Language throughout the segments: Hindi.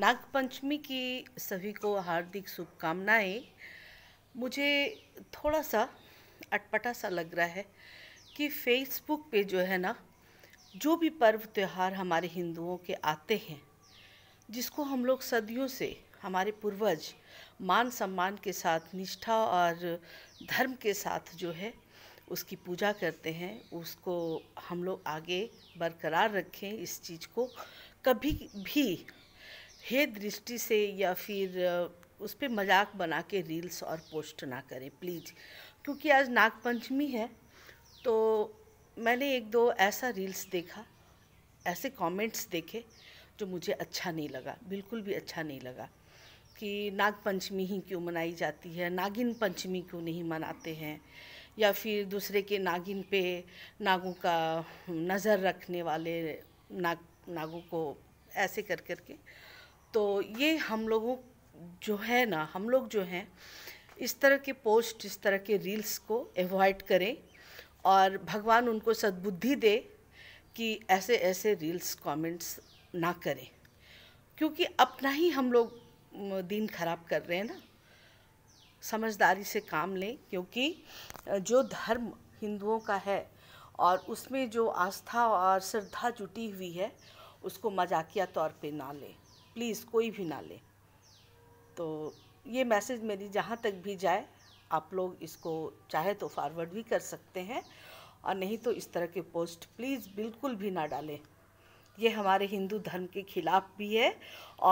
नागपंचमी की सभी को हार्दिक शुभकामनाएं मुझे थोड़ा सा अटपटा सा लग रहा है कि फेसबुक पे जो है ना जो भी पर्व त्यौहार हमारे हिंदुओं के आते हैं जिसको हम लोग सदियों से हमारे पूर्वज मान सम्मान के साथ निष्ठा और धर्म के साथ जो है उसकी पूजा करते हैं उसको हम लोग आगे बरकरार रखें इस चीज़ को कभी भी हे दृष्टि से या फिर उस पर मजाक बना के रील्स और पोस्ट ना करें प्लीज़ क्योंकि आज नागपंचमी है तो मैंने एक दो ऐसा रील्स देखा ऐसे कमेंट्स देखे जो मुझे अच्छा नहीं लगा बिल्कुल भी अच्छा नहीं लगा कि नाग पंचमी ही क्यों मनाई जाती है नागिन पंचमी क्यों नहीं मनाते हैं या फिर दूसरे के नागिन पे नागों का नज़र रखने वाले नाग नागों को ऐसे कर कर के तो ये हम लोगों जो है ना हम लोग जो हैं इस तरह के पोस्ट इस तरह के रील्स को एवॉइड करें और भगवान उनको सद्बुद्धि दे कि ऐसे ऐसे रील्स कमेंट्स ना करें क्योंकि अपना ही हम लोग दिन खराब कर रहे हैं ना समझदारी से काम लें क्योंकि जो धर्म हिंदुओं का है और उसमें जो आस्था और श्रद्धा जुटी हुई है उसको मजाकिया तौर पे ना लें प्लीज़ कोई भी ना ले तो ये मैसेज मेरी जहाँ तक भी जाए आप लोग इसको चाहे तो फॉरवर्ड भी कर सकते हैं और नहीं तो इस तरह के पोस्ट प्लीज़ बिल्कुल भी ना डालें ये हमारे हिंदू धर्म के खिलाफ भी है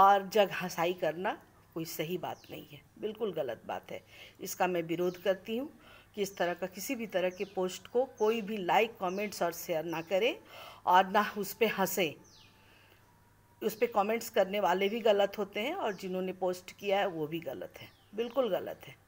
और जग हंसाई करना कोई सही बात नहीं है बिल्कुल गलत बात है इसका मैं विरोध करती हूँ कि इस तरह का किसी भी तरह के पोस्ट को कोई भी लाइक कमेंट्स और शेयर ना करें और ना उस पर हंसें उस पर कॉमेंट्स करने वाले भी गलत होते हैं और जिन्होंने पोस्ट किया है वो भी गलत है बिल्कुल गलत है